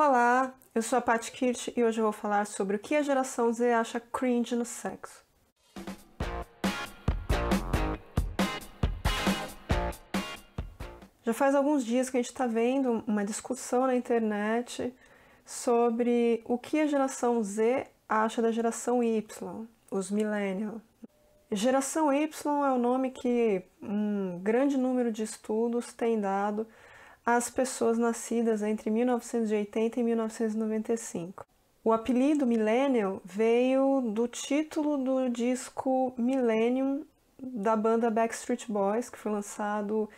Olá, eu sou a Paty Kirsch e hoje eu vou falar sobre o que a geração Z acha cringe no sexo. Já faz alguns dias que a gente está vendo uma discussão na internet sobre o que a geração Z acha da geração Y, os millennials. Geração Y é o nome que um grande número de estudos tem dado às pessoas nascidas entre 1980 e 1995. O apelido Millennial veio do título do disco Millennium da banda Backstreet Boys, que foi lançado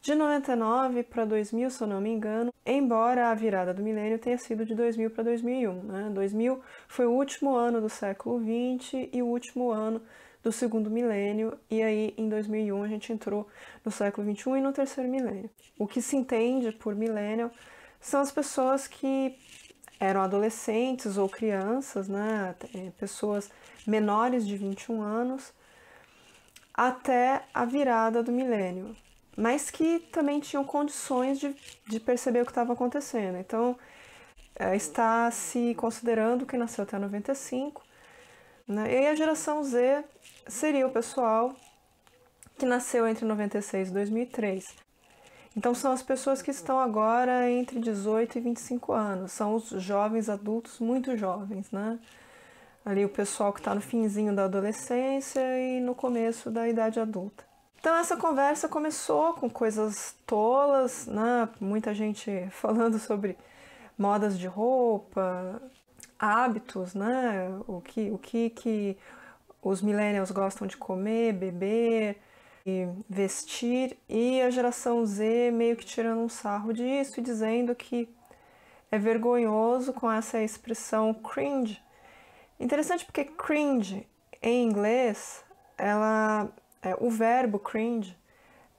de 99 para 2000, se eu não me engano, embora a virada do milênio tenha sido de 2000 para 2001. Né? 2000 foi o último ano do século XX e o último ano do segundo milênio, e aí em 2001 a gente entrou no século 21 e no terceiro milênio. O que se entende por milênio são as pessoas que eram adolescentes ou crianças, né, eh, pessoas menores de 21 anos, até a virada do milênio, mas que também tinham condições de, de perceber o que estava acontecendo. Então, eh, está se considerando que nasceu até 95 né? E a geração Z seria o pessoal que nasceu entre 96 e 2003. Então são as pessoas que estão agora entre 18 e 25 anos, são os jovens adultos muito jovens, né? Ali o pessoal que está no finzinho da adolescência e no começo da idade adulta. Então essa conversa começou com coisas tolas, né? Muita gente falando sobre modas de roupa, hábitos, né? O que, o que, que os millennials gostam de comer, beber e vestir, e a geração Z meio que tirando um sarro disso e dizendo que é vergonhoso com essa expressão cringe. Interessante porque cringe em inglês, ela, é, o verbo cringe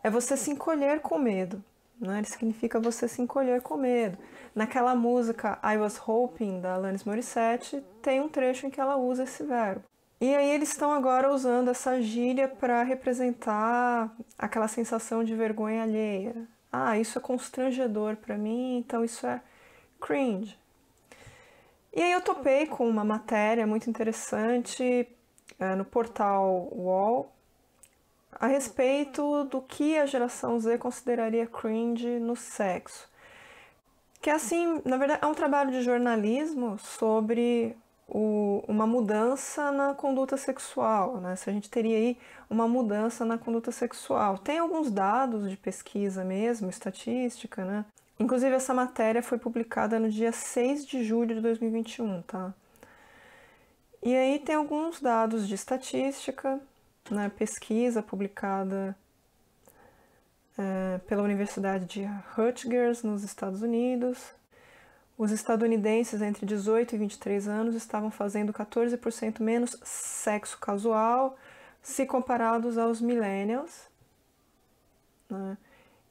é você se encolher com medo né? Ele significa você se encolher com medo. Naquela música I Was Hoping, da Alanis Morissette, tem um trecho em que ela usa esse verbo. E aí eles estão agora usando essa gíria para representar aquela sensação de vergonha alheia. Ah, isso é constrangedor para mim, então isso é cringe. E aí eu topei com uma matéria muito interessante é, no portal Wall a respeito do que a geração Z consideraria cringe no sexo. Que é assim, na verdade, é um trabalho de jornalismo sobre o, uma mudança na conduta sexual, né? Se a gente teria aí uma mudança na conduta sexual. Tem alguns dados de pesquisa mesmo, estatística, né? Inclusive, essa matéria foi publicada no dia 6 de julho de 2021, tá? E aí tem alguns dados de estatística na né, pesquisa publicada é, pela Universidade de Rutgers, nos Estados Unidos, os estadunidenses entre 18 e 23 anos estavam fazendo 14% menos sexo casual se comparados aos millennials. Né?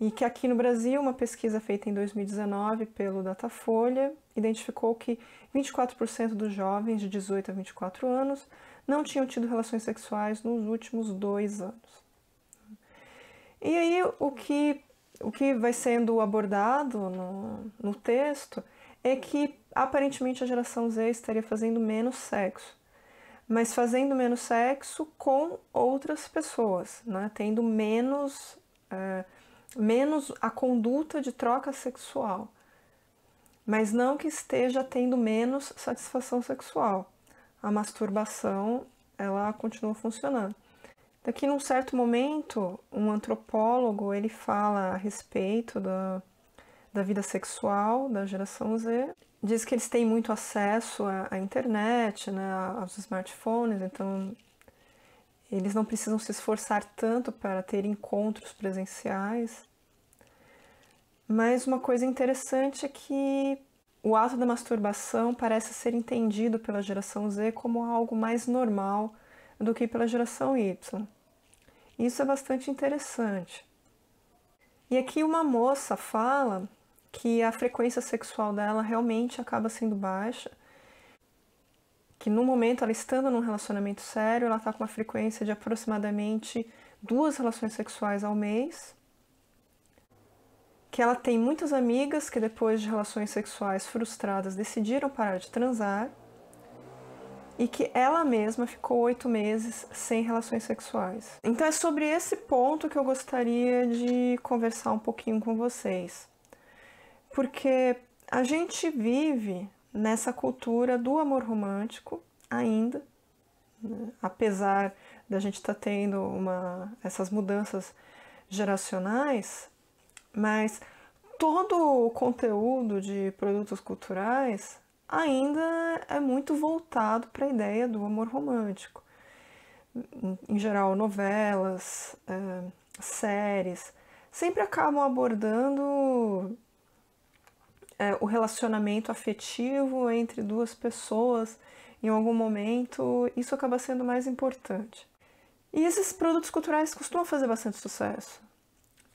E que aqui no Brasil, uma pesquisa feita em 2019 pelo Datafolha identificou que 24% dos jovens de 18 a 24 anos não tinham tido relações sexuais nos últimos dois anos. E aí o que, o que vai sendo abordado no, no texto é que aparentemente a geração Z estaria fazendo menos sexo, mas fazendo menos sexo com outras pessoas, né? tendo menos, eh, menos a conduta de troca sexual, mas não que esteja tendo menos satisfação sexual a masturbação ela continua funcionando. Daqui então, num certo momento, um antropólogo ele fala a respeito da, da vida sexual da geração Z, diz que eles têm muito acesso à, à internet, né, aos smartphones, então eles não precisam se esforçar tanto para ter encontros presenciais. Mas uma coisa interessante é que o ato da masturbação parece ser entendido pela geração Z como algo mais normal do que pela geração Y. Isso é bastante interessante. E aqui uma moça fala que a frequência sexual dela realmente acaba sendo baixa, que no momento ela estando num relacionamento sério, ela está com uma frequência de aproximadamente duas relações sexuais ao mês que ela tem muitas amigas que depois de relações sexuais frustradas decidiram parar de transar e que ela mesma ficou oito meses sem relações sexuais. Então é sobre esse ponto que eu gostaria de conversar um pouquinho com vocês, porque a gente vive nessa cultura do amor romântico ainda, né? apesar da gente estar tá tendo uma, essas mudanças geracionais, mas todo o conteúdo de produtos culturais ainda é muito voltado para a ideia do amor romântico. Em geral, novelas, eh, séries, sempre acabam abordando eh, o relacionamento afetivo entre duas pessoas. Em algum momento, isso acaba sendo mais importante. E esses produtos culturais costumam fazer bastante sucesso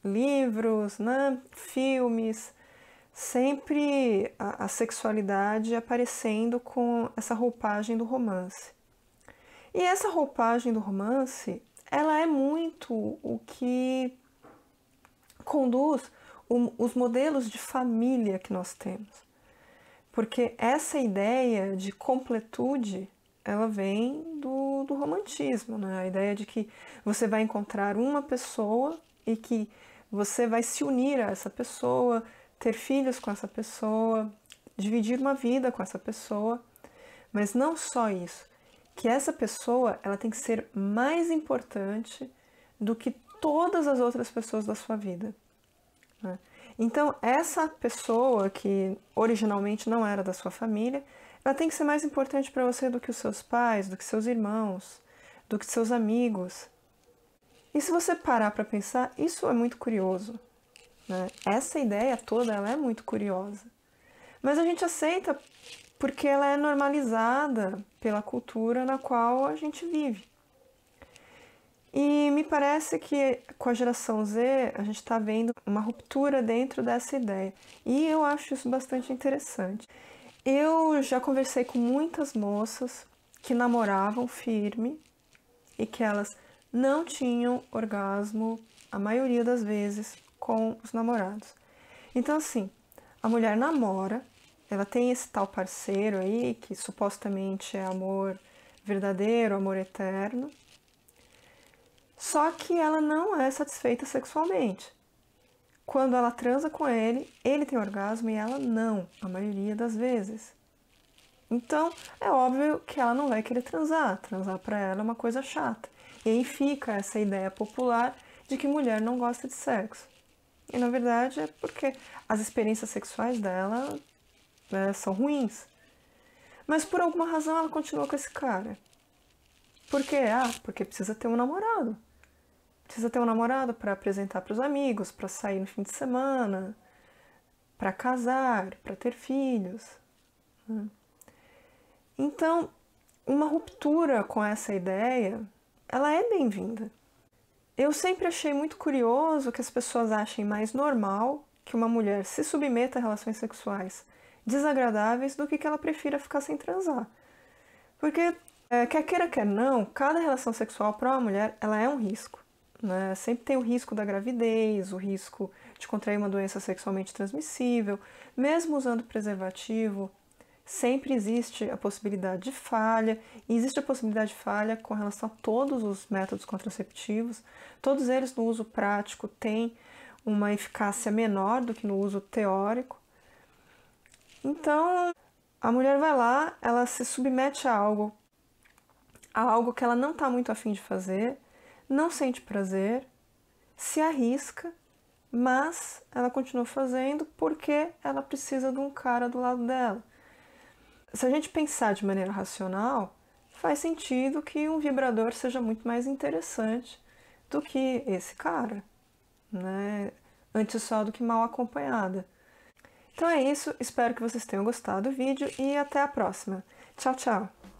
livros, né? filmes, sempre a, a sexualidade aparecendo com essa roupagem do romance. E essa roupagem do romance, ela é muito o que conduz o, os modelos de família que nós temos. Porque essa ideia de completude, ela vem do, do romantismo, né? A ideia de que você vai encontrar uma pessoa e que você vai se unir a essa pessoa, ter filhos com essa pessoa, dividir uma vida com essa pessoa. Mas não só isso, que essa pessoa ela tem que ser mais importante do que todas as outras pessoas da sua vida. Né? Então, essa pessoa que originalmente não era da sua família, ela tem que ser mais importante para você do que os seus pais, do que seus irmãos, do que seus amigos, e se você parar para pensar, isso é muito curioso. Né? Essa ideia toda ela é muito curiosa. Mas a gente aceita porque ela é normalizada pela cultura na qual a gente vive. E me parece que com a geração Z a gente está vendo uma ruptura dentro dessa ideia. E eu acho isso bastante interessante. Eu já conversei com muitas moças que namoravam firme e que elas não tinham orgasmo, a maioria das vezes, com os namorados. Então, assim, a mulher namora, ela tem esse tal parceiro aí, que supostamente é amor verdadeiro, amor eterno, só que ela não é satisfeita sexualmente. Quando ela transa com ele, ele tem orgasmo e ela não, a maioria das vezes. Então, é óbvio que ela não vai querer transar. Transar para ela é uma coisa chata. E aí fica essa ideia popular de que mulher não gosta de sexo. E na verdade é porque as experiências sexuais dela né, são ruins. Mas por alguma razão ela continua com esse cara. Por quê? Ah, porque precisa ter um namorado. Precisa ter um namorado para apresentar para os amigos, para sair no fim de semana, para casar, para ter filhos. Hum. Então, uma ruptura com essa ideia ela é bem-vinda. Eu sempre achei muito curioso que as pessoas achem mais normal que uma mulher se submeta a relações sexuais desagradáveis do que que ela prefira ficar sem transar. Porque, é, quer queira, quer não, cada relação sexual para uma mulher ela é um risco. Né? Sempre tem o risco da gravidez, o risco de contrair uma doença sexualmente transmissível, mesmo usando preservativo, sempre existe a possibilidade de falha, e existe a possibilidade de falha com relação a todos os métodos contraceptivos. Todos eles no uso prático têm uma eficácia menor do que no uso teórico. Então, a mulher vai lá, ela se submete a algo, a algo que ela não está muito afim de fazer, não sente prazer, se arrisca, mas ela continua fazendo porque ela precisa de um cara do lado dela se a gente pensar de maneira racional, faz sentido que um vibrador seja muito mais interessante do que esse cara, né? Antes só do que mal acompanhada. Então é isso, espero que vocês tenham gostado do vídeo e até a próxima. Tchau, tchau!